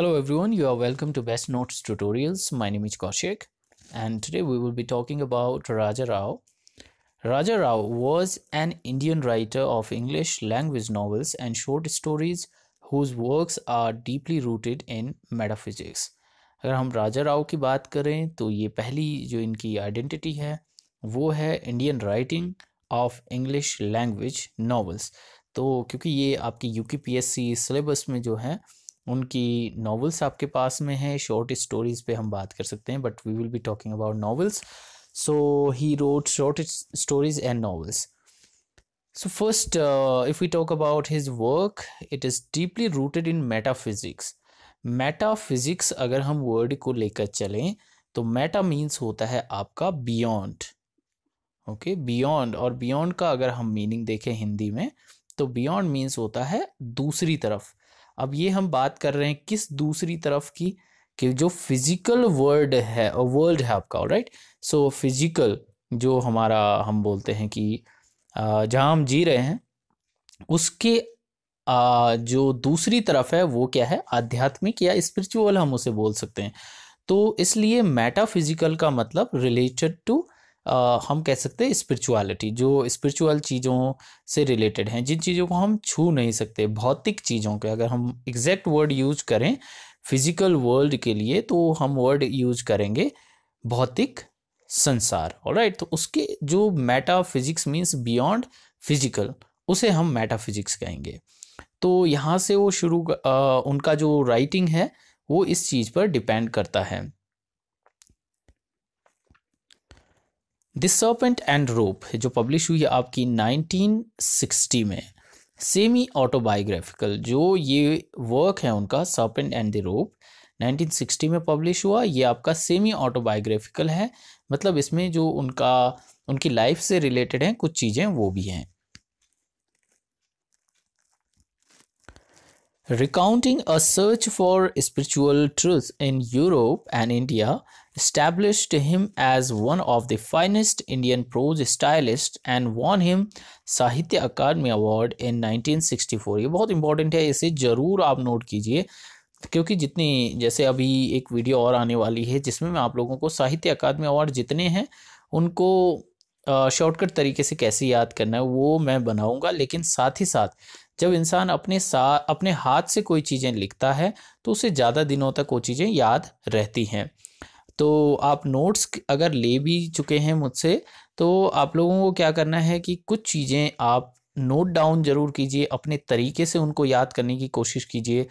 Hello everyone, you are welcome to Best Notes Tutorials. My name is Kaushik and today we will be talking about Raja Rao. Raja Rao was an Indian writer of English language novels and short stories whose works are deeply rooted in metaphysics. अगर हम राजा राव की बात करें तो ये पहली जो इनकी आइडेंटिटी है वो है Indian writing of English language novels तो क्योंकि ये आपकी यू सिलेबस में जो है उनकी नॉवेल्स आपके पास में है शॉर्ट स्टोरीज़ पे हम बात कर सकते हैं but we will be talking about novels so he wrote short stories and novels so first if if talk about his work it is deeply rooted in metaphysics metaphysics अगर हम word को लेकर चलें तो मेटा मीन्स होता है आपका beyond okay beyond और बियॉन्ड का अगर हम मीनिंग देखें हिंदी में तो बियॉन्ड मीन्स होता है दूसरी तरफ अब ये हम बात कर रहे हैं किस दूसरी तरफ की कि जो फिजिकल वर्ल्ड है वर्ल्ड है आपका राइट सो फिजिकल जो हमारा हम बोलते हैं कि जहाँ हम जी रहे हैं उसके जो दूसरी तरफ है वो क्या है आध्यात्मिक या स्पिरिचुअल हम उसे बोल सकते हैं तो इसलिए मेटाफिजिकल का मतलब रिलेटेड टू हम कह सकते हैं स्पिरिचुअलिटी जो स्पिरिचुअल चीज़ों से रिलेटेड हैं जिन चीज़ों को हम छू नहीं सकते भौतिक चीज़ों के अगर हम एग्जैक्ट वर्ड यूज करें फिजिकल वर्ल्ड के लिए तो हम वर्ड यूज करेंगे भौतिक संसार और राइट तो उसके जो फिजिक्स मीन्स बियॉन्ड फिजिकल उसे हम फिजिक्स कहेंगे तो यहाँ से वो शुरू उनका जो राइटिंग है वो इस चीज़ पर डिपेंड करता है दिस सर्पेंट एंड रोप जो पब्लिश हुई है आपकी 1960 में सेमी ऑटोबायोग्राफिकल जो ये वर्क है उनका सर्पेंट एंड द रोप 1960 में पब्लिश हुआ ये आपका सेमी ऑटोबायोग्राफिकल है मतलब इसमें जो उनका उनकी लाइफ से रिलेटेड हैं कुछ चीज़ें वो भी हैं recounting a search for spiritual truth in Europe and India established him as one of the finest Indian prose stylists and won him साहित्य अकादमी अवार्ड इन 1964 ये बहुत इंपॉर्टेंट है इसे ज़रूर आप नोट कीजिए क्योंकि जितनी जैसे अभी एक वीडियो और आने वाली है जिसमें मैं आप लोगों को साहित्य अकादमी अवार्ड जितने हैं उनको शॉर्टकट तरीके से कैसे याद करना है वो मैं बनाऊंगा लेकिन साथ ही साथ जब इंसान अपने सा अपने हाथ से कोई चीज़ें लिखता है तो उसे ज़्यादा दिनों तक वो चीज़ें याद रहती हैं तो आप नोट्स अगर ले भी चुके हैं मुझसे तो आप लोगों को क्या करना है कि कुछ चीज़ें आप नोट डाउन ज़रूर कीजिए अपने तरीके से उनको याद करने की कोशिश कीजिए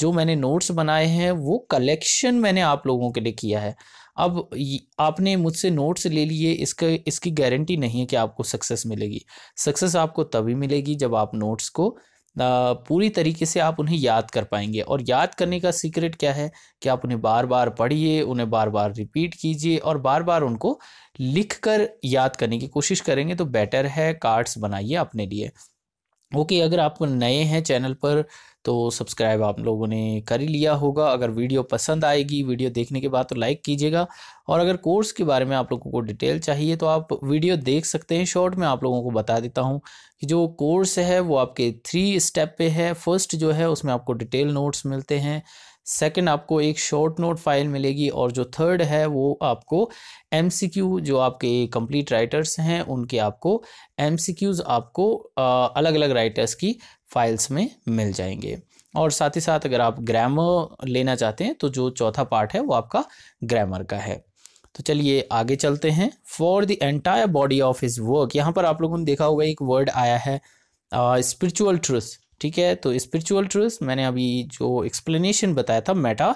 जो मैंने नोट्स बनाए हैं वो कलेक्शन मैंने आप लोगों के लिए किया है अब आपने मुझसे नोट्स ले लिए इसके इसकी गारंटी नहीं है कि आपको सक्सेस मिलेगी सक्सेस आपको तभी मिलेगी जब आप नोट्स को पूरी तरीके से आप उन्हें याद कर पाएंगे और याद करने का सीक्रेट क्या है कि आप उन्हें बार बार पढ़िए उन्हें बार बार रिपीट कीजिए और बार बार उनको लिख कर याद करने की कोशिश करेंगे तो बेटर है कार्ड्स बनाइए अपने लिए ओके अगर आप नए हैं चैनल पर तो सब्सक्राइब आप लोगों ने कर ही लिया होगा अगर वीडियो पसंद आएगी वीडियो देखने के बाद तो लाइक कीजिएगा और अगर कोर्स के बारे में आप लोगों को डिटेल चाहिए तो आप वीडियो देख सकते हैं शॉर्ट में आप लोगों को बता देता हूँ कि जो कोर्स है वो आपके थ्री स्टेप पे है फर्स्ट जो है उसमें आपको डिटेल नोट्स मिलते हैं सेकंड आपको एक शॉर्ट नोट फाइल मिलेगी और जो थर्ड है वो आपको क्यू जो आपके कंप्लीट राइटर्स हैं उनके आपको क्यूज आपको अलग अलग राइटर्स की फाइल्स में मिल जाएंगे और साथ ही साथ अगर आप ग्रामर लेना चाहते हैं तो जो चौथा पार्ट है वो आपका ग्रामर का है तो चलिए आगे चलते हैं for the entire body of his work यहाँ पर आप लोगों ने देखा होगा एक वर्ड आया है स्पिरिचुअल ट्रूथ ठीक है तो स्पिरिचुअल ट्रूथ मैंने अभी जो एक्सप्लेनेशन बताया था मेटा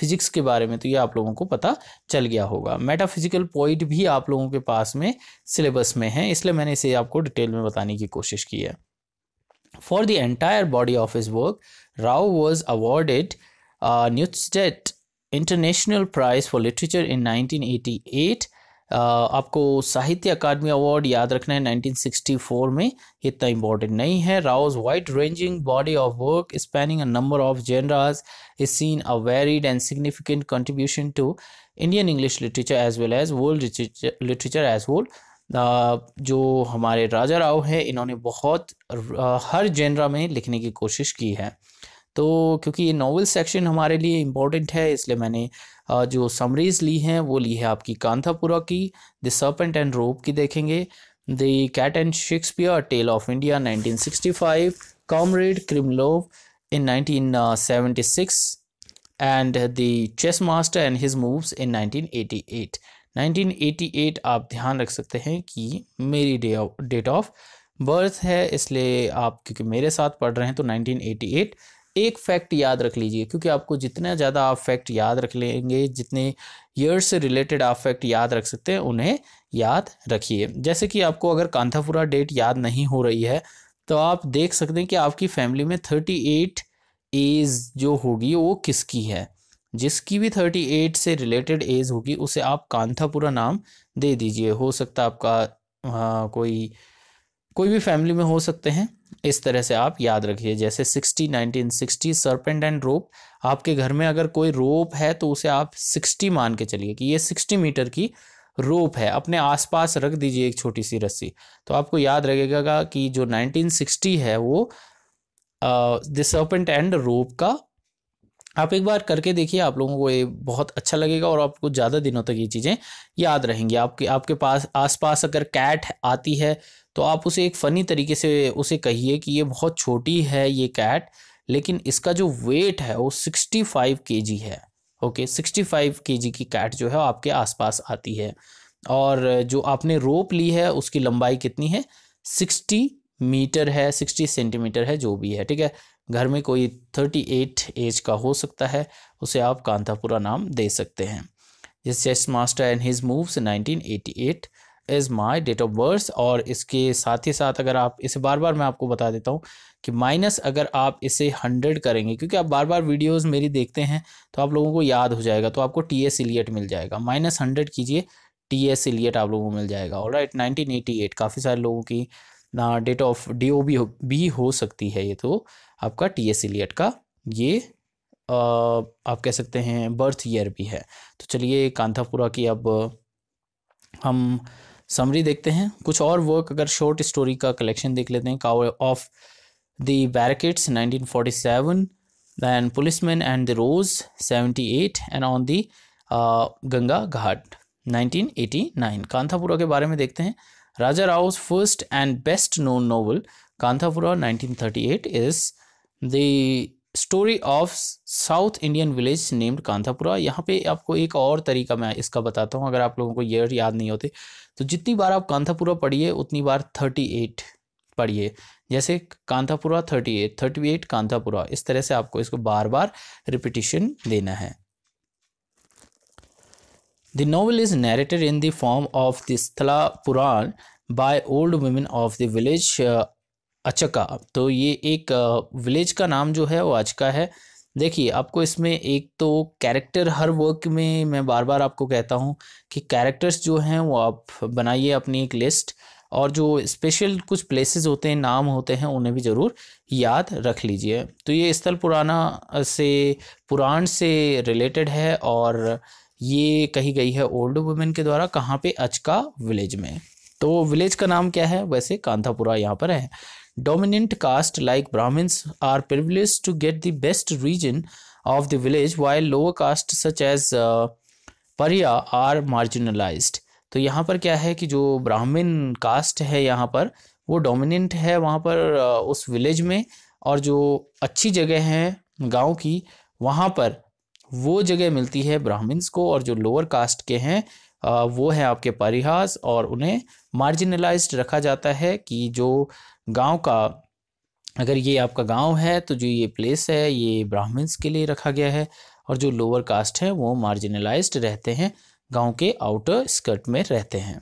फिजिक्स के बारे में तो ये आप लोगों को पता चल गया होगा मेटाफिजिकल पॉइंट भी आप लोगों के पास में सिलेबस में है इसलिए मैंने इसे आपको डिटेल में बताने की कोशिश की है for the entire body of his work Rao was awarded Neustadt international prize for literature in nineteen eighty eight आपको साहित्य अकादमी अवार्ड याद रखना है 1964 में इतना इम्पोर्टेंट नहीं है Rao's wide ranging body of work spanning a number of genres is seen a varied and significant contribution to Indian English literature as well as world literature as well जो हमारे राजा राव हैं इन्होंने बहुत हर जेनरा में लिखने की कोशिश की है तो क्योंकि ये नॉवल सेक्शन हमारे लिए इम्पोर्टेंट है इसलिए मैंने जो समरीज ली हैं वो ली है आपकी कांथापुरा की द सर्पेंट एंड रोप की देखेंगे the cat and Shakespeare tale of India 1965 comrade Kirillov in 1976 and the chess master and his moves in 1988 1988 आप ध्यान रख सकते हैं कि मेरी डेट ऑफ बर्थ है इसलिए आप क्योंकि मेरे साथ पढ़ रहे हैं तो 1988 एक फैक्ट याद रख लीजिए क्योंकि आपको जितना ज़्यादा आप फैक्ट याद रख लेंगे जितने ईयर से रिलेटेड आप फैक्ट याद रख सकते हैं उन्हें याद रखिए जैसे कि आपको अगर कांथापुरा डेट याद नहीं हो रही है तो आप देख सकते हैं कि आपकी फैमिली में थर्टी एट एज जो होगी वो किसकी है जिसकी भी थर्टी एट से रिलेटेड एज होगी उसे आप कांथापुरा नाम दे दीजिए हो सकता है आपका आ, हाँ, कोई कोई भी फैमिली में हो सकते हैं इस तरह से आप याद रखिए जैसे sixty nineteen sixty serpent and rope आपके घर में अगर कोई रोप है तो उसे आप सिक्सटी मान के चलिए कि ये सिक्सटी मीटर की रोप है अपने आसपास रख दीजिए एक छोटी सी रस्सी तो आपको याद रहेगा कि जो नाइनटीन सिक्सटी है वो द सर्पेंट एंड रोप का आप एक बार करके देखिए आप लोगों को ये बहुत अच्छा लगेगा और आपको ज़्यादा दिनों तक ये चीज़ें याद रहेंगी आपके आपके पास आसपास अगर कैट आती है तो आप उसे एक फ़नी तरीके से उसे कहिए कि ये बहुत छोटी है ये कैट लेकिन इसका जो वेट है वो सिक्सटी फाइव के जी है ओके सिक्सटी फाइव के जी की कैट जो है आपके आसपास आती है और जो आपने रोप ली है उसकी लंबाई कितनी है सिक्सटी मीटर है सिक्सटी सेंटीमीटर है जो भी है ठीक है घर में कोई थर्टी एट एज का हो सकता है उसे आप कांतापुरा नाम दे सकते हैं जिस chess master and his moves 1988 is my date of birth और इसके साथ ही साथ अगर आप इसे बार बार मैं आपको बता देता हूँ कि माइनस अगर आप इसे हंड्रेड करेंगे क्योंकि आप बार बार वीडियोस मेरी देखते हैं तो आप लोगों को याद हो जाएगा तो आपको टी एस इलियट मिल जाएगा माइनस हंड्रेड कीजिए टी एस इलियट आप लोगों को मिल जाएगा और राइट नाइनटीन एटी एट काफ़ी सारे लोगों की ना date of D O B हो भी हो सकती है ये तो आपका टी एस इलियट का ये आ, आप कह सकते हैं बर्थ ईयर भी है तो चलिए कांथापुरा की अब हम समरी देखते हैं कुछ और वर्क अगर शॉर्ट स्टोरी का कलेक्शन देख लेते हैं cow of the barricades 1947 policeman and the rose 78 eight and on the Ganga ghat 1989 Kanthapura के बारे में देखते हैं Raja Rao first and best known novel Kanthapura 1938 is the story of South Indian village named Kanthapura यहाँ पे आपको एक और तरीका मैं इसका बताता हूँ अगर आप लोगों को ईयर याद नहीं होते तो जितनी बार आप कांथापुरा पढ़िए उतनी बार थर्टी एट पढ़िए जैसे Kanthapura thirty eight thirty eight Kanthapura इस तरह से आपको इसको बार बार रिपीटिशन देना है the novel is narrated in the form of the sthala Puran by old women of the village uh, अचका तो ये एक विलेज का नाम जो है वो अचका है देखिए आपको इसमें एक तो कैरेक्टर हर वर्क में मैं बार बार आपको कहता हूँ कि कैरेक्टर्स जो हैं वो आप बनाइए अपनी एक लिस्ट और जो स्पेशल कुछ प्लेसेस होते हैं नाम होते हैं उन्हें भी ज़रूर याद रख लीजिए तो ये स्थल पुराना से पुराण से रिलेटेड है और ये कही गई है ओल्ड वुमेन के द्वारा कहाँ पे अचका विलेज में तो विलेज का नाम क्या है वैसे कांथापुरा यहाँ पर है Dominant caste like Brahmins are privileged to get the best region of the village while lower caste such as uh, pariah are marginalised तो यहाँ पर क्या है कि जो ब्राह्मण कास्ट है यहाँ पर वो डोमिनेंट है वहाँ पर uh, उस विलेज में और जो अच्छी जगह है गांव की वहाँ पर वो जगह मिलती है ब्राह्मण्स को और जो लोअर कास्ट के हैं uh, वो है आपके परिहास और उन्हें मार्जिनलाइज्ड रखा जाता है कि जो गांव का अगर ये आपका गांव है तो जो ये प्लेस है ये ब्राह्मण्स के लिए रखा गया है और जो लोअर कास्ट है वो मार्जिनलाइज्ड रहते हैं गांव के आउटर स्कर्ट में रहते हैं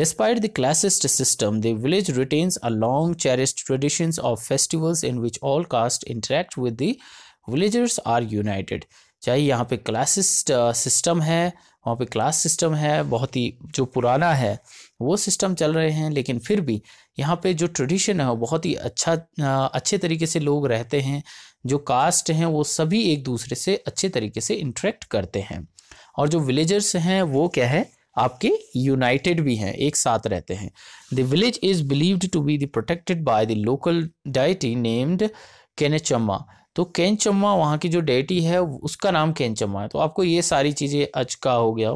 despite the classist system the village retains a long cherished traditions of festivals in which all caste interact with the villagers are united चाहे यहाँ पे क्लासिस्ट सिस्टम uh, है वहाँ पे क्लास सिस्टम है बहुत ही जो पुराना है वो सिस्टम चल रहे हैं लेकिन फिर भी यहाँ पे जो ट्रेडिशन है बहुत ही अच्छा अच्छे तरीके से लोग रहते हैं जो कास्ट हैं वो सभी एक दूसरे से अच्छे तरीके से इंटरेक्ट करते हैं और जो विलेजर्स हैं वो क्या है आपके यूनाइटेड भी हैं एक साथ रहते हैं the village is believed to be the protected by the local deity named Kenchamma तो कैनचम्मा वहाँ की जो डेटी है उसका नाम कैनचम्मा है तो आपको ये सारी चीज़ें अचका हो गया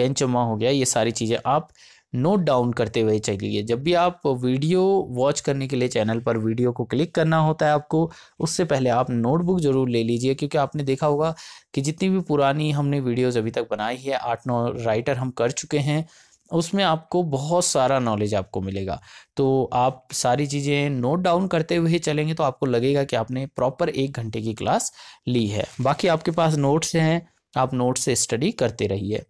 कैनचम्मा हो गया ये सारी चीज़ें आप नोट डाउन करते हुए चलिए जब भी आप वीडियो वॉच करने के लिए चैनल पर वीडियो को क्लिक करना होता है आपको उससे पहले आप नोटबुक ज़रूर ले लीजिए क्योंकि आपने देखा होगा कि जितनी भी पुरानी हमने वीडियोज़ अभी तक बनाई है आठ नौ राइटर हम कर चुके हैं उसमें आपको बहुत सारा नॉलेज आपको मिलेगा तो आप सारी चीज़ें नोट डाउन करते हुए चलेंगे तो आपको लगेगा कि आपने प्रॉपर एक घंटे की क्लास ली है बाकी आपके पास नोट्स हैं आप नोट्स से स्टडी करते रहिए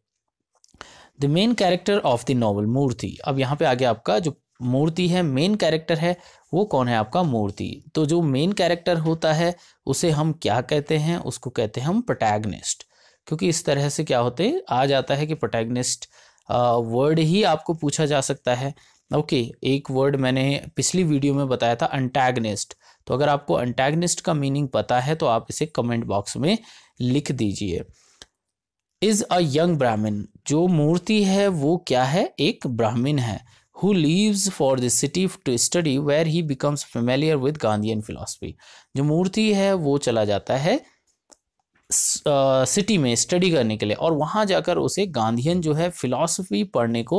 the main character of the novel Moorthy अब यहाँ पे आगे आपका जो मूर्ति है मेन कैरेक्टर है वो कौन है आपका मूर्ति तो जो मेन कैरेक्टर होता है उसे हम क्या कहते हैं उसको कहते हैं हम प्रोटैगनिस्ट क्योंकि इस तरह से क्या होते आ जाता है कि प्रोटैगनिस्ट वर्ड ही आपको पूछा जा सकता है ओके okay, एक वर्ड मैंने पिछली वीडियो में बताया था अंटैगनिस्ट तो अगर आपको अंटैगनिस्ट का मीनिंग पता है तो आप इसे कमेंट बॉक्स में लिख दीजिए इज अ यंग ब्राह्मण जो मूर्ति है वो क्या है एक ब्राह्मण है who leaves for this city to study where he becomes familiar with Gandhian philosophy जो मूर्ति है वो चला जाता है सिटी में स्टडी करने के लिए और वहाँ जाकर उसे गांधीयन जो है फिलॉसफी पढ़ने को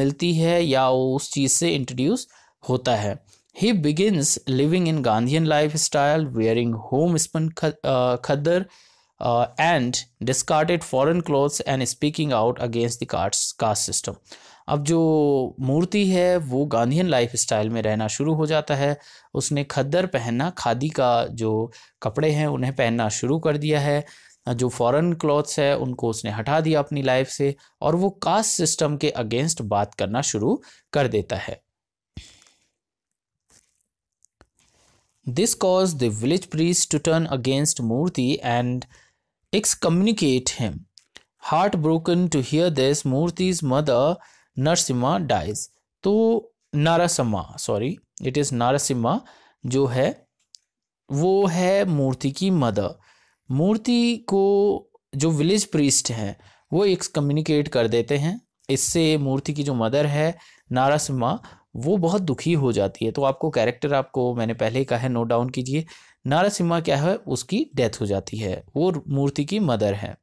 मिलती है या वो उस चीज़ से इंट्रोड्यूस होता है he begins living in Gandhian lifestyle wearing homespun khaddar uh, and discarded foreign clothes and speaking out against the caste caste system अब जो मूर्ति है वो गांधीन लाइफ स्टाइल में रहना शुरू हो जाता है उसने खद्दर पहनना खादी का जो कपड़े हैं उन्हें पहनना शुरू कर दिया है जो फॉरेन क्लॉथ्स है उनको उसने हटा दिया अपनी लाइफ से और वो कास्ट सिस्टम के अगेंस्ट बात करना शुरू कर देता है this cause the village priest to turn against Moorthy and excommunicate him. Heartbroken to hear this, Murthy's mother Narsimha dies. तो Narasimha, sorry, it is Narasimha जो है वो है मूर्ति की मदर मूर्ति को जो विलेज प्रीस्ट हैं वो एक्सकम्युनिकेट कर देते हैं इससे मूर्ति की जो मदर है नारासिम्हा वो बहुत दुखी हो जाती है तो आपको कैरेक्टर आपको मैंने पहले ही कहा है नोट डाउन कीजिए नारासिम्हा क्या है उसकी डेथ हो जाती है वो मूर्ति की मदर है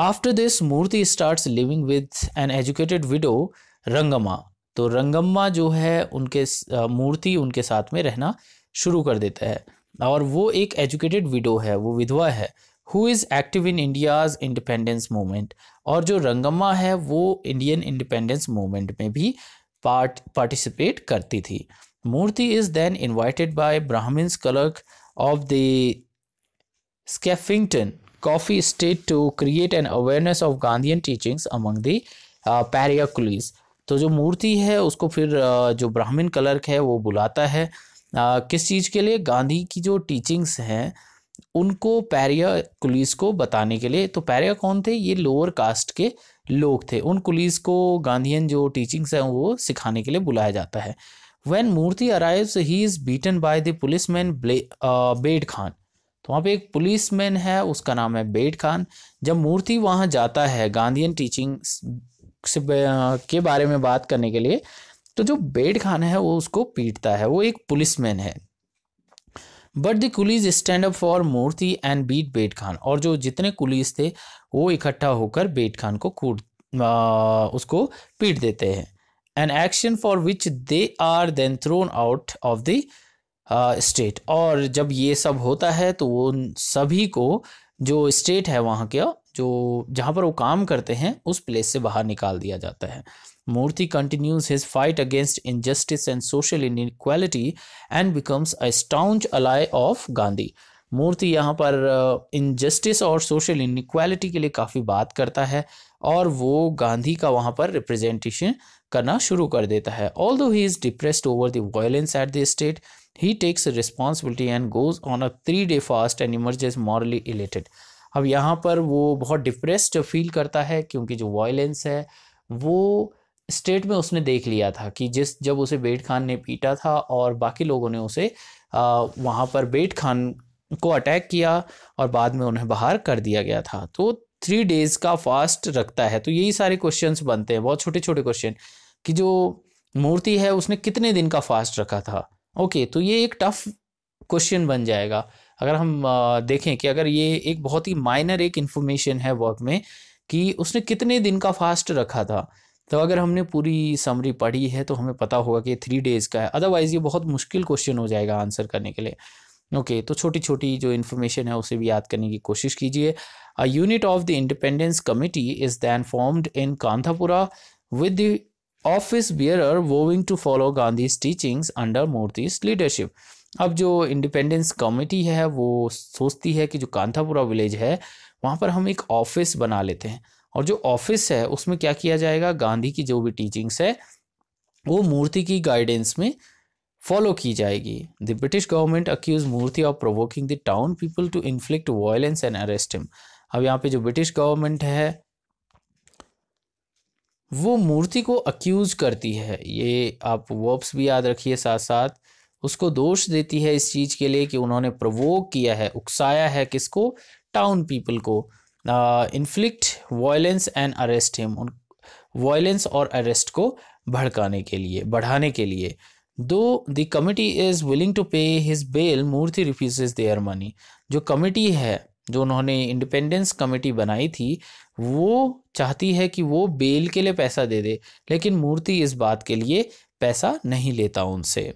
after this Moorthy start living with an educated widow Rangamma तो रंगम्मा जो है उनके मूर्ति उनके साथ में रहना शुरू कर देता है और वो एक एजुकेटेड विडो है वो विधवा है who is active in India's independence movement और जो रंगम्मा है वो इंडियन इंडिपेंडेंस मूवमेंट में भी पार्ट पार्टिसिपेट करती थी Murthy is then invited by Brahmin's clerk of the Scaffington Coffee Estate to create an awareness of Gandhian teachings among the uh, paracules. तो जो मूर्ति है उसको फिर uh, जो ब्राह्मण क्लर्क है वो बुलाता है uh, किस चीज़ के लिए गांधी की जो टीचिंग्स हैं उनको पैरिया कुलीस को बताने के लिए तो पैरिया कौन थे ये लोअर कास्ट के लोग थे उन कुलीस को गांधीयन जो टीचिंग्स हैं वो सिखाने के लिए बुलाया जाता है when Moorthy arrive he is beaten by the policeman Bade Khan तो वहाँ पे एक पुलिस मैन है उसका नाम है बेड खान जब मूर्ति वहाँ जाता है गांधीन टीचिंग uh, के बारे में बात करने के लिए तो जो बेड खान है वो उसको पीटता है वो एक पुलिस मैन है but the coolies stand up for Moorthy and beat Bade Khan और जो जितने कुलीज थे वो इकट्ठा होकर बेड खान को कूट uh, उसको पीट देते हैं an action for which they are then thrown out of the state uh, और जब ये सब होता है तो वो सभी को जो स्टेट है वहाँ का जो जहाँ पर वो काम करते हैं उस प्लेस से बाहर निकाल दिया जाता है Moorthy continues his fight against injustice and social equality and becomes a staunch ally of Gandhi Moorthy यहाँ पर इनजस्टिस uh, और सोशल इनक्वालिटी के लिए काफ़ी बात करता है और वो गांधी का वहाँ पर रिप्रेजेंटेशन करना शुरू कर देता है although he is depressed over the violence at the state he takes responsibility and goes on a three day fast and emerges morally elated अब यहाँ पर वो बहुत डिप्रेस्ड फील करता है क्योंकि जो वायलेंस है वो स्टेट में उसने देख लिया था कि जिस जब उसे बेट खान ने पीटा था और बाकी लोगों ने उसे वहाँ पर बेट खान को अटैक किया और बाद में उन्हें बाहर कर दिया गया था तो थ्री डेज़ का फास्ट रखता है तो यही सारे क्वेश्चंस बनते हैं बहुत छोटे छोटे क्वेश्चन कि जो मूर्ति है उसने कितने दिन का फास्ट रखा था ओके तो ये एक टफ क्वेश्चन बन जाएगा अगर हम देखें कि अगर ये एक बहुत ही माइनर एक इन्फॉर्मेशन है वर्क में कि उसने कितने दिन का फास्ट रखा था तो अगर हमने पूरी समरी पढ़ी है तो हमें पता होगा कि ये थ्री डेज़ का है अदरवाइज़ ये बहुत मुश्किल क्वेश्चन हो जाएगा आंसर करने के लिए ओके okay, तो छोटी छोटी जो इन्फॉर्मेशन है उसे भी याद करने की कोशिश कीजिए a unit of the independence committee is then formed in Kanthapura with office bearer vowing to follow Gandhi teachings under Moorthy's leadership अब जो इंडिपेंडेंस कमेटी है वो सोचती है कि जो कांथापुरा विलेज है वहाँ पर हम एक ऑफिस बना लेते हैं और जो ऑफिस है उसमें क्या किया जाएगा गांधी की जो भी टीचिंग्स है वो मूर्ति की गाइडेंस में फॉलो की जाएगी the British government accuse Moorthy of provoking the town people to inflict violence and arrest him अब यहाँ पे जो ब्रिटिश गवर्नमेंट है वो मूर्ति को अक्यूज करती है ये आप वर्ब्स भी याद रखिए साथ साथ उसको दोष देती है इस चीज़ के लिए कि उन्होंने प्रवोक किया है उकसाया है किसको टाउन पीपल को inflict violence and arrest him उन वायलेंस और अरेस्ट को भड़काने के लिए बढ़ाने के लिए though the committee is willing to pay his bail Moorthy refuse their money जो कमिटी है जो उन्होंने इंडिपेंडेंस कमेटी बनाई थी वो चाहती है कि वो बेल के लिए पैसा दे दे लेकिन मूर्ति इस बात के लिए पैसा नहीं लेता उनसे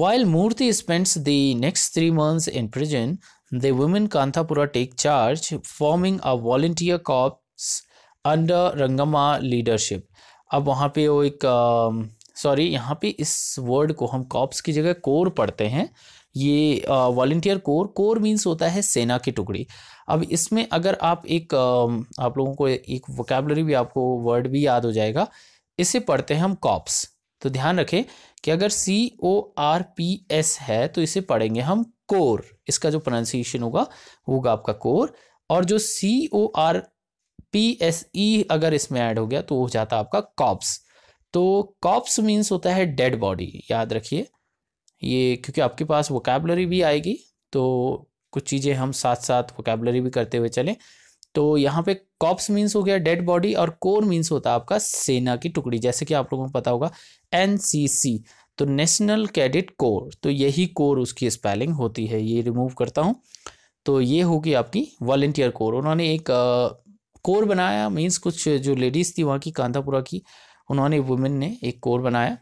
while Moorthy spends the next three months in prison the women Kanthapura take charge forming a volunteer corps under Rangamma leadership अब वहाँ पे वो एक सॉरी uh, यहाँ पे इस वर्ड को हम कॉप्स की जगह कोर पढ़ते हैं ये वॉलंटियर कोर कोर मीन्स होता है सेना की टुकड़ी अब इसमें अगर आप एक आप लोगों को एक वोकेबलरी भी आपको वर्ड भी याद हो जाएगा इसे पढ़ते हैं हम कॉप्स तो ध्यान रखें कि अगर C O R P S है तो इसे पढ़ेंगे हम कोर इसका जो प्रोनाउंसिएशन होगा वो होगा आपका कोर और जो C O R P S E अगर इसमें ऐड हो गया तो हो जाता है आपका कॉप्स तो कॉप्स मीन्स होता है डेड बॉडी याद रखिए ये क्योंकि आपके पास वोकेबलरी भी आएगी तो कुछ चीज़ें हम साथ साथ वोकेबलरी भी करते हुए चलें तो यहाँ पे कॉप्स मीन्स हो गया डेड बॉडी और कोर मीन्स होता है आपका सेना की टुकड़ी जैसे कि आप लोगों को पता होगा एन तो नेशनल कैडिट कोर तो यही कोर उसकी स्पेलिंग होती है ये रिमूव करता हूँ तो ये होगी आपकी वॉल्टियर कोर उन्होंने एक कोर बनाया मीन्स कुछ जो लेडीज़ थी वहाँ की कांतापुरा की उन्होंने वुमेन ने एक कोर बनाया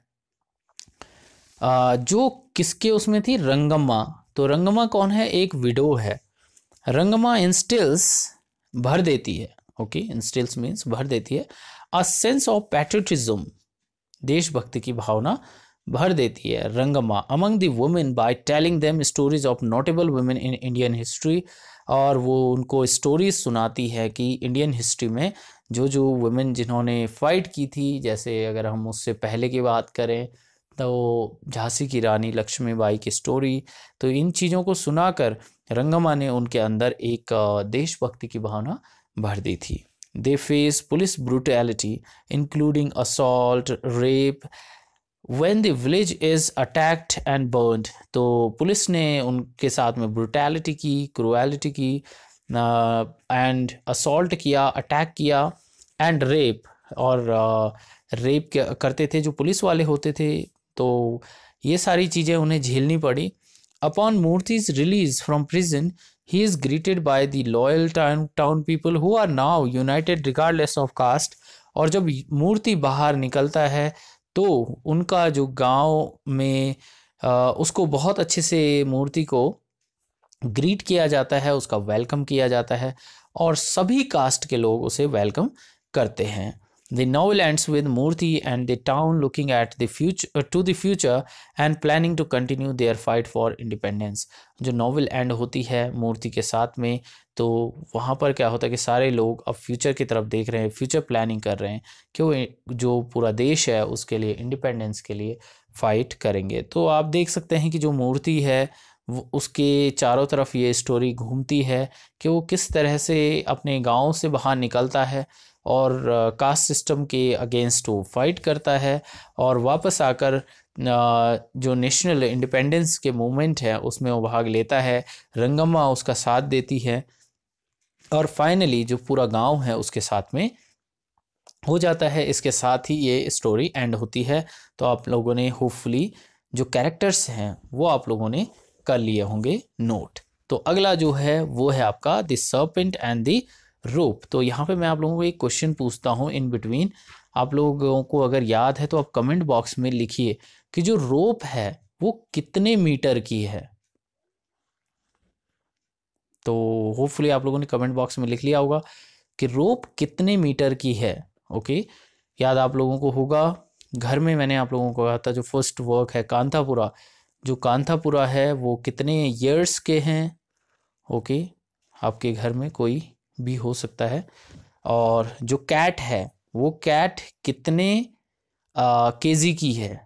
आ, जो किसके उसमें थी रंगम्मा तो रंगमा कौन है एक विडो है रंगमा इंस्टिल्स भर देती है ओके इंस्टिल्स मीन्स भर देती है अ सेंस ऑफ पैट्रियटिज्म देशभक्ति की भावना भर देती है Rangamma among the women by telling them stories of notable women in Indian history और वो उनको स्टोरीज सुनाती है कि इंडियन हिस्ट्री में जो जो वुमेन जिन्होंने फाइट की थी जैसे अगर हम उससे पहले की बात करें तो झांसी की रानी लक्ष्मीबाई की स्टोरी तो इन चीज़ों को सुनाकर रंगमा ने उनके अंदर एक देशभक्ति की भावना भर दी थी they face police brutality including assault rape when the village is attacked and burn तो पुलिस ने उनके साथ में ब्रूटैलिटी की क्रुएलिटी की एंड असॉल्ट किया अटैक किया एंड रेप और रेप करते थे जो पुलिस वाले होते थे तो ये सारी चीज़ें उन्हें झेलनी पड़ी upon Moorthy's release from prison he is greeted by the loyal town people who are now united regardless of caste और जब मूर्ति बाहर निकलता है तो उनका जो गांव में आ, उसको बहुत अच्छे से मूर्ति को ग्रीट किया जाता है उसका वेलकम किया जाता है और सभी कास्ट के लोग उसे वेलकम करते हैं The novel ends with Murthy and the town looking at the future uh, to the future and planning to continue their fight for independence. जो नॉवल एंड होती है मूर्ति के साथ में तो वहाँ पर क्या होता है कि सारे लोग अब फ्यूचर की तरफ देख रहे हैं फ्यूचर प्लानिंग कर रहे हैं कि वो जो पूरा देश है उसके लिए इंडिपेंडेंस के लिए फाइट करेंगे तो आप देख सकते हैं कि जो मूर्ति है उसके चारों तरफ ये स्टोरी घूमती है कि वो किस तरह से अपने गांव से बाहर निकलता है और कास्ट सिस्टम के अगेंस्ट वो फाइट करता है और वापस आकर जो नेशनल इंडिपेंडेंस के मूवमेंट है उसमें वो भाग लेता है रंगम्मा उसका साथ देती है और फाइनली जो पूरा गांव है उसके साथ में हो जाता है इसके साथ ही ये स्टोरी एंड होती है तो आप लोगों ने होपफुली जो कैरेक्टर्स हैं वो आप लोगों ने कर लिए होंगे नोट तो अगला जो है वो है आपका the serpent and the rope तो यहाँ पे मैं आप लोगों को एक क्वेश्चन पूछता हूँ इन बिटवीन आप लोगों को अगर याद है तो आप कमेंट बॉक्स में लिखिए कि जो रोप है वो कितने मीटर की है तो होपफुली आप लोगों ने कमेंट बॉक्स में लिख लिया होगा कि रोप कितने मीटर की है ओके याद आप लोगों को होगा घर में मैंने आप लोगों को कहा था जो फर्स्ट वर्क है कांथापुरा जो कांथापुरा है वो कितने ईयर्स के हैं ओके आपके घर में कोई भी हो सकता है और जो कैट है वो कैट कितने के जी की है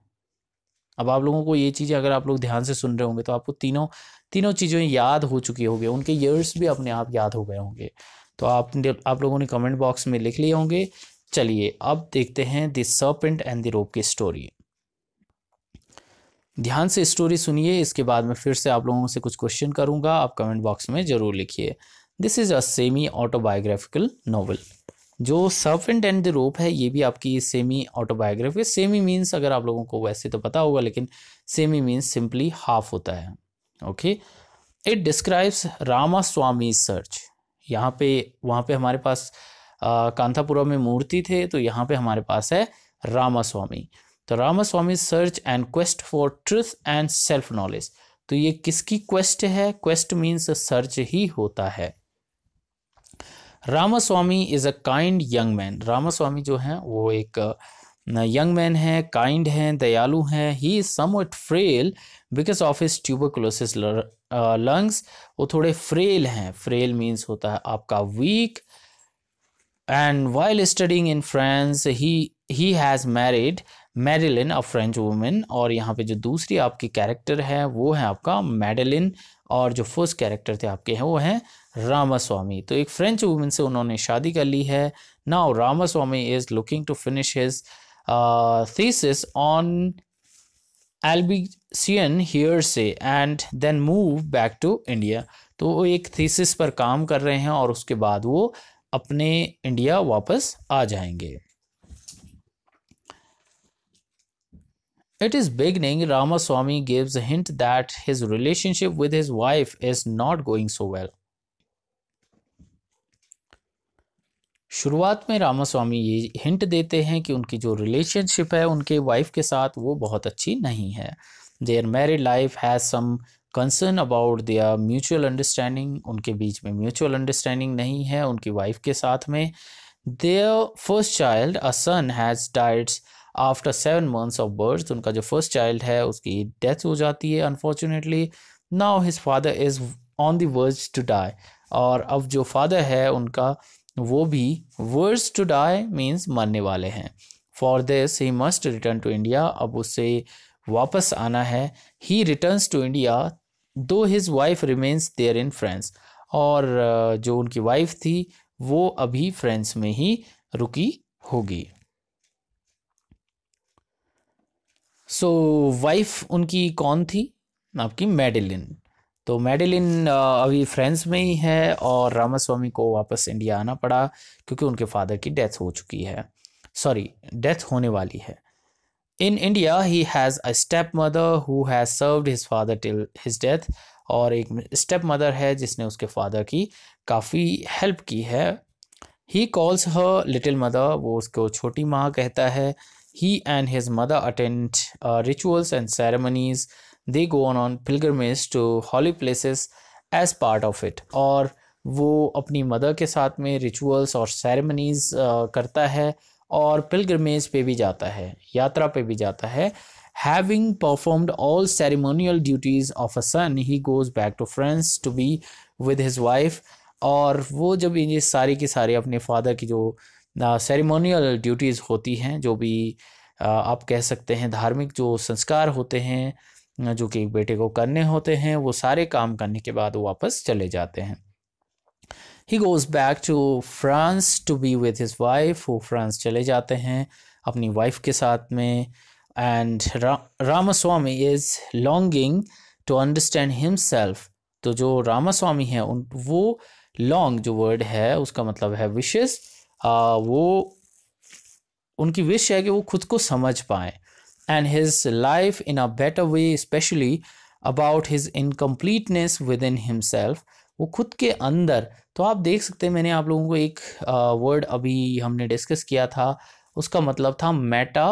अब आप लोगों को ये चीज़ें अगर आप लोग ध्यान से सुन रहे होंगे तो आपको तीनों तीनों चीज़ें याद हो चुकी होंगी उनके ईयर्स भी अपने आप याद हो गए होंगे तो आप आप लोगों ने कमेंट बॉक्स में लिख लिए होंगे चलिए अब देखते हैं the serpent and the rope की स्टोरी ध्यान से स्टोरी सुनिए इसके बाद में फिर से आप लोगों से कुछ क्वेश्चन करूंगा आप कमेंट बॉक्स में ज़रूर लिखिए this is a semi autobiographical novel जो सर्फेंट एंड द रोप है ये भी आपकी सेमी ऑटोबायोग्राफी सेमी मीन्स अगर आप लोगों को वैसे तो पता होगा लेकिन सेमी मीन्स सिंपली हाफ होता है okay it describes Ramaswamy search यहाँ पे वहाँ पे हमारे पास कांथापुरा में मूर्ति थे तो यहाँ पे हमारे पास है रामा स्वामी तो Ramaswamy search and quest for truth and self knowledge तो ये किसकी क्वेस्ट है क्वेस्ट मीन्स सर्च ही होता है Ramaswamy is a kind young man Ramaswamy जो हैं वो एक यंग मैन है काइंड हैं दयालु हैं he is somewhat frail because of his tuberculosis lungs वो थोड़े फ्रेल हैं फ्रेल मीन्स होता है आपका weak and while studying in France he he has married Madeleine a French women और यहाँ पे जो दूसरी आपकी कैरेक्टर है वो है आपका मेडलिन और जो फर्स्ट कैरेक्टर थे आपके हैं वो हैं रामास्वामी तो एक फ्रेंच वुमेन से उन्होंने शादी कर ली है now Ramaswamy is looking to finish his thesis on Albigensian heresy and then move back to India तो वो एक थीसिस पर काम कर रहे हैं और उसके बाद वो अपने इंडिया वापस आ जाएंगे it is beginning Ramaswamy gives hint that his relationship with his wife is not going so well शुरुआत में रामास्वामी ये हिंट देते हैं कि उनकी जो रिलेशनशिप है उनके वाइफ के साथ वो बहुत अच्छी नहीं है their married life has some concern about their mutual understanding उनके बीच में म्यूचुअल अंडरस्टैंडिंग नहीं है उनकी वाइफ के साथ में their first child a son has died after seven months of birth उनका जो फर्स्ट चाइल्ड है उसकी डेथ हो जाती है unfortunately now his father is on the verge to die और अब जो फादर है उनका वो भी वर्स टू डाई मीन्स मरने वाले हैं for this he must return to India अब उसे वापस आना है he returns to India though his wife remains there in France और जो उनकी वाइफ थी वो अभी फ्रेंस में ही रुकी होगी सो so, वाइफ उनकी कौन थी आपकी मेडिलिन तो मेडिलिन अभी फ्रेंड्स में ही है और रामास्वामी को वापस इंडिया आना पड़ा क्योंकि उनके फादर की डेथ हो चुकी है सॉरी डेथ होने वाली है in India he has a stepmother who has served his father till his death और एक स्टेप मदर है जिसने उसके फादर की काफ़ी हेल्प की है he calls her little mother वो उसको छोटी माँ कहता है he and his mother attend rituals and ceremonies they go on on pilgrimage to holy places as part of it और वो अपनी मदर के साथ में रिचुअल्स और सेरेमनीज करता है और पिलग्रमेज पे भी जाता है यात्रा पे भी जाता है having performed all ceremonial duties of a son he goes back to France to be with his wife और वो जब ये सारी की सारी अपने फादर की जो सेरेमोनियल ड्यूटीज़ होती हैं जो भी आप कह सकते हैं धार्मिक जो संस्कार होते हैं जो कि एक बेटे को करने होते हैं वो सारे काम करने के बाद वो वापस चले जाते हैं he goes back to France to be with his wife वो फ्रांस चले जाते हैं अपनी वाइफ के साथ में एंड रा, Ramaswamy is longing to understand himself तो जो रामास्वामी है उन वो लॉन्ग जो वर्ड है उसका मतलब है विशेष वो उनकी विश है कि वो खुद को समझ पाएँ and his life in a better way especially about his incompleteness within himself वो खुद के अंदर तो आप देख सकते हैं मैंने आप लोगों को एक वर्ड अभी हमने डिस्कस किया था उसका मतलब था मेटा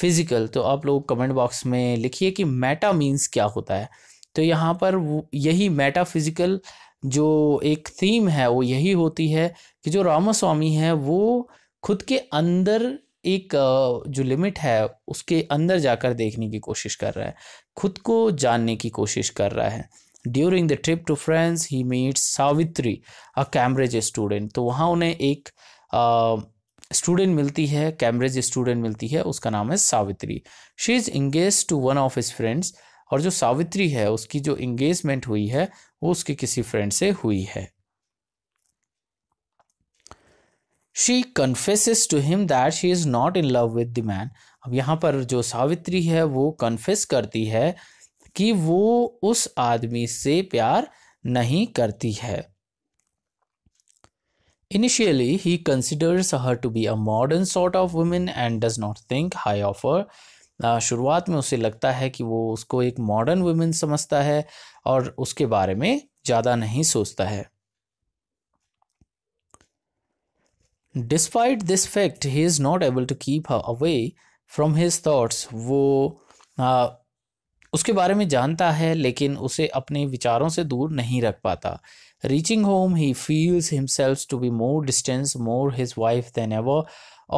फिज़िकल तो आप लोग कमेंट बॉक्स में लिखिए कि मेटा मीन्स क्या होता है तो यहाँ पर यही मेटा फिज़िकल जो एक थीम है वो यही होती है कि जो रामा स्वामी है वो खुद के अंदर एक जो लिमिट है उसके अंदर जाकर देखने की कोशिश कर रहा है खुद को जानने की कोशिश कर रहा है during the trip to friends he meet Savitri a Cambridge student तो वहाँ उन्हें एक स्टूडेंट मिलती है कैम्ब्रिज स्टूडेंट मिलती है उसका नाम है Savitri she is engage to one of his friends और जो सावित्री है उसकी जो इंगेजमेंट हुई है वो उसके किसी फ्रेंड से हुई है she confesses to him that she is not in love with the man अब यहाँ पर जो सावित्री है वो कन्फेस करती है कि वो उस आदमी से प्यार नहीं करती है Initially, he considers her to be a modern sort of woman and does not think high of her. Uh, शुरुआत में उसे लगता है कि वो उसको एक मॉडर्न वुमेन समझता है और उसके बारे में ज़्यादा नहीं सोचता है despite this fact he is not able to keep away from his thoughts वो आ, उसके बारे में जानता है लेकिन उसे अपने विचारों से दूर नहीं रख पाता reaching home he feels himself to be more distance more his wife than ever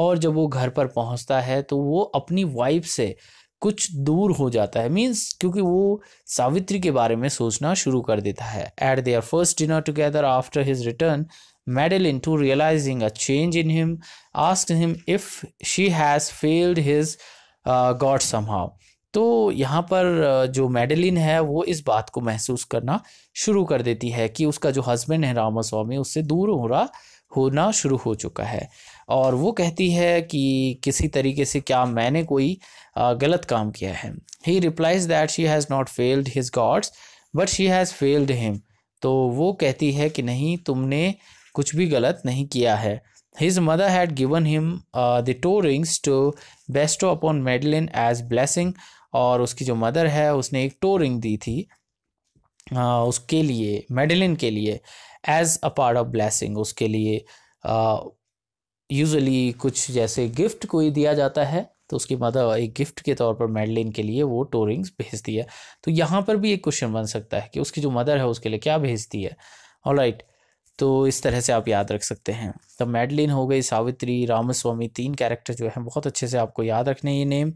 और जब वो घर पर पहुंचता है तो वो अपनी वाइफ से कुछ दूर हो जाता है मीन्स क्योंकि वो सावित्री के बारे में सोचना शुरू कर देता है at their first dinner together after his return Madeline, too, realizing a change in him, asked him if she has failed his uh, God somehow. तो यहाँ पर uh, जो मेडलिन है वो इस बात को महसूस करना शुरू कर देती है कि उसका जो हस्बैंड है रामा स्वामी उससे दूर हो रहा होना शुरू हो चुका है और वो कहती है कि किसी तरीके से क्या मैंने कोई uh, गलत काम किया है he replies that she has not failed his gods but she has failed him तो वो कहती है कि नहीं तुमने कुछ भी गलत नहीं किया है his mother had given him the the rings to to upon Madeline as as और उसकी जो मदर है उसने एक टो रिंग दी थी आ, uh, उसके लिए मेडलिन के लिए as a part of blessing उसके लिए यूजली uh, कुछ जैसे गिफ्ट कोई दिया जाता है तो उसकी मदर एक गिफ्ट के तौर पर मेडलिन के लिए वो टो रिंग्स भेजती है तो यहाँ पर भी एक क्वेश्चन बन सकता है कि उसकी जो मदर है उसके लिए क्या भेजती है ऑल राइट right. तो इस तरह से आप याद रख सकते हैं तो मेडलिन हो गई सावित्री रामस्वामी तीन कैरेक्टर जो हैं बहुत अच्छे से आपको याद रखने ये name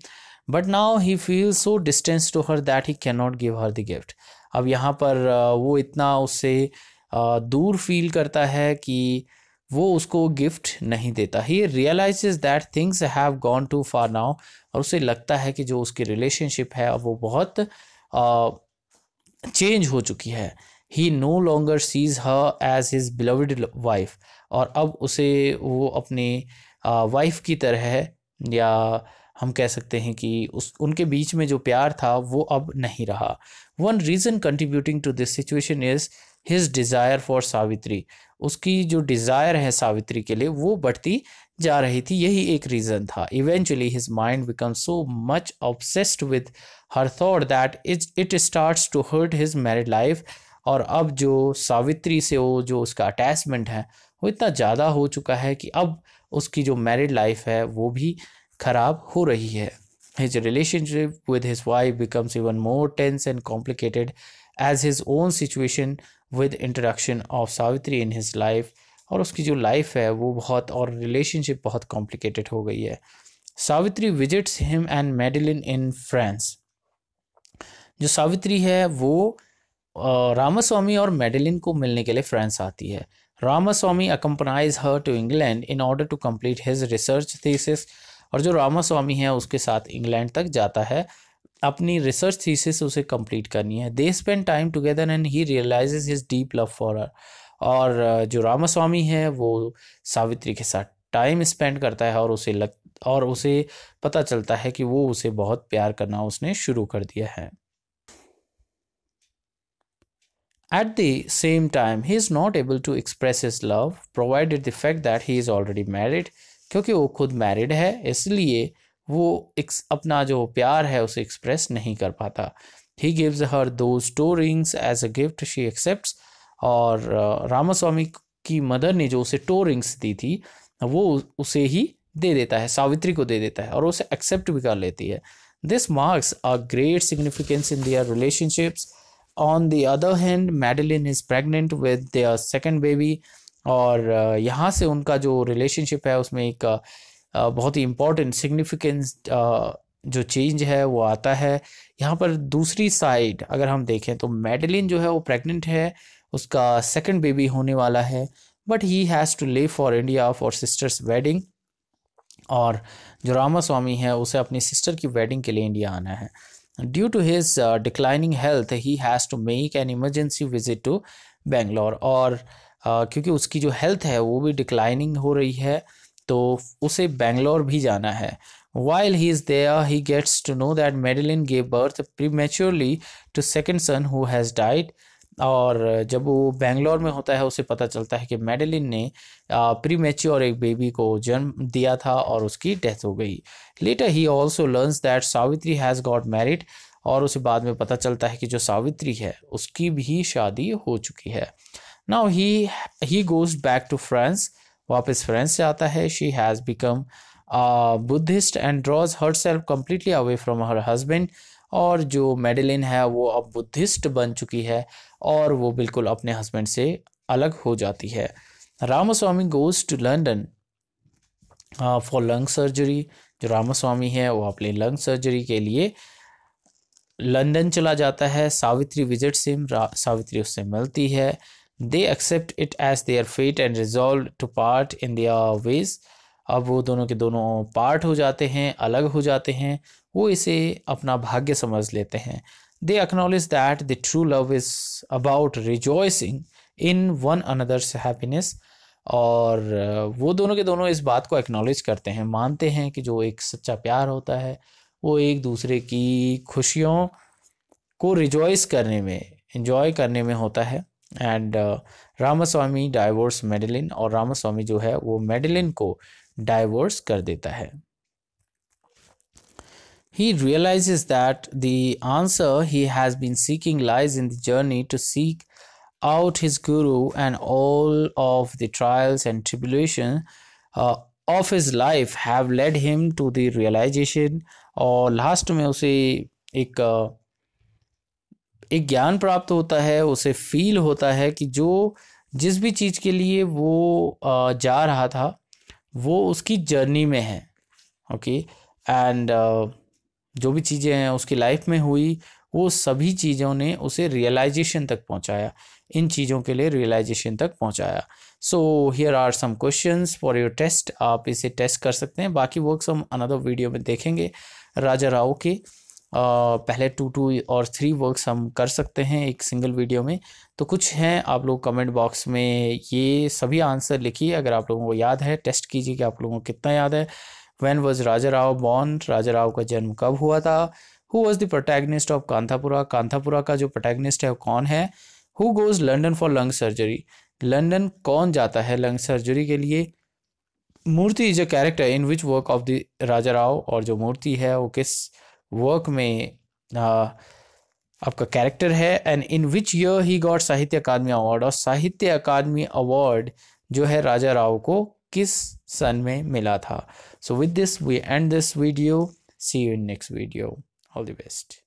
but now he feel so distance to her that he can not give her the gift अब यहाँ पर वो इतना उससे दूर फील करता है कि वो उसको गिफ्ट नहीं देता he realize that things have gone too far now और उसे लगता है कि जो उसकी रिलेशनशिप है वो बहुत चेंज हो चुकी है he no longer sees her as his beloved wife और अब उसे वो अपने वाइफ की तरह या हम कह सकते हैं कि उस उनके बीच में जो प्यार था वो अब नहीं रहा one reason contributing to this situation is his desire for Savitri उसकी जो डिज़ायर है सावित्री के लिए वो बढ़ती जा रही थी यही एक रीज़न था eventually his mind become so much obsessed with her thought that is it start to hurt his married life और अब जो सावित्री से वो जो उसका अटैचमेंट है वो इतना ज़्यादा हो चुका है कि अब उसकी जो मैरिड लाइफ है वो भी ख़राब हो रही है his relationship with his wife becomes even more tense and complicated as his own situation with introduction of Savitri in his life और उसकी जो लाइफ है वो बहुत और रिलेशनशिप बहुत कॉम्प्लिकेटेड हो गई है Savitri visits him and Madeline in France जो सावित्री है वो रामास्वामी और मेडलिन को मिलने के लिए फ्रांस आती है Ramaswamy accompany her to England in order to complete his research thesis और जो रामास्वामी है उसके साथ इंग्लैंड तक जाता है अपनी रिसर्च थीसिस उसे कंप्लीट करनी है they spend time together and he realizes his deep love for her और जो रामास्वामी है वो सावित्री के साथ टाइम स्पेंड करता है और उसे लग और उसे पता चलता है कि वो उसे बहुत प्यार करना उसने शुरू कर दिया है At the same time, he is not able to express his love, provided the fact that he is already married, क्योंकि वो खुद मैरिड है इसलिए वो अपना जो प्यार है उसे एक्सप्रेस नहीं कर पाता he gives her those two rings as a gift she accept और रामास्वामी की मदर ने जो उसे टू रिंग्स दी थी वो उसे ही दे देता है सावित्री को दे देता है और उसे एक्सेप्ट भी कर लेती है this marks a great significance in their relationships on the other hand Madeline is pregnant with their second baby और uh, यहाँ से उनका जो रिलेशनशिप है उसमें एक uh, uh, बहुत ही इम्पोर्टेंट सिग्निफिकेंस जो चेंज है वो आता है यहाँ पर दूसरी साइड अगर हम देखें तो मेडलिन जो है वो प्रेग्नेंट है उसका सेकेंड बेबी होने वाला है but he has to leave for India for sister's wedding और जो रामा स्वामी है उसे अपनी सिस्टर की वेडिंग के लिए इंडिया आना है due to his declining health he has to make an emergency visit to to और uh, क्योंकि उसकी जो हेल्थ है वो भी डिक्लाइनिंग हो रही है तो उसे बेंगलोर भी जाना है while he is there he gets to know that Madeline gave birth prematurely to second son who has died और जब वो बेंगलोर में होता है उसे पता चलता है कि मेडलिन ने प्री और एक बेबी को जन्म दिया था और उसकी डेथ हो गई later he also learns that Savitri has got married और उसे बाद में पता चलता है कि जो सावित्री है उसकी भी शादी हो चुकी है now he he goes back to France वापस फ्रांस से आता है she has become Buddhist and draws herself completely away from her husband और जो मेडलिन है वो अब बुद्धिस्ट बन चुकी है और वो बिल्कुल अपने हस्बैंड से अलग हो जाती है Ramaswamy goes to London for lung surgery जो रामास्वामी है वो अपने लंग सर्जरी के लिए लंदन चला जाता है सावित्री विजिट सिम सावित्री उससे मिलती है they accept it as their fate and resolve to part in their ways अब वो दोनों के दोनों पार्ट हो जाते हैं अलग हो जाते हैं वो इसे अपना भाग्य समझ लेते हैं They acknowledge that the true love is about rejoicing in one another's happiness और uh, वो दोनों के दोनों इस बात को एक्नॉलेज करते हैं मानते हैं कि जो एक सच्चा प्यार होता है वो एक दूसरे की खुशियों को रिजॉइस करने में इन्जॉय करने में होता है and uh, Ramaswamy divorce Madeline और रामास्वामी जो है वो मेडलिन को डाइवोर्स कर देता है He realizes that the answer he has been seeking lies in the journey to seek out his guru and all of the trials and tribulation uh, of his life have led him to the realization और last में उसे ek एक ज्ञान प्राप्त होता है उसे feel होता है कि जो जिस भी चीज़ के लिए वो जा रहा था वो उसकी जर्नी में है ओके एंड जो भी चीज़ें हैं उसकी लाइफ में हुई वो सभी चीज़ों ने उसे रियलाइजेशन तक पहुंचाया इन चीज़ों के लिए रियलाइजेशन तक पहुंचाया so here are some questions for your test आप इसे टेस्ट कर सकते हैं बाकी वर्क्स हम अनदर वीडियो में देखेंगे राजा राव के आ, पहले टू टू और थ्री वर्क्स हम कर सकते हैं एक सिंगल वीडियो में तो कुछ हैं आप लोग कमेंट बॉक्स में ये सभी आंसर लिखिए अगर आप लोगों को याद है टेस्ट कीजिए कि आप लोगों को कितना याद है when was Raja Rao born Raja Rao का जन्म कब हुआ था who was the protagonist of Kanthapura Kanthapura का जो प्रोटैगनिस्ट है वो कौन है who goes London for lung surgery London कौन जाता है लंग सर्जरी के लिए Moorthy is a character in which work of the Raja Rao और जो मूर्ति है वो किस वर्क में आ, आपका कैरेक्टर है and in which year he God साहित्य अकादमी अवार्ड और साहित्य अकादमी अवार्ड जो है राजा राव को किस सन में मिला था so with this we end this video see you in next video all the best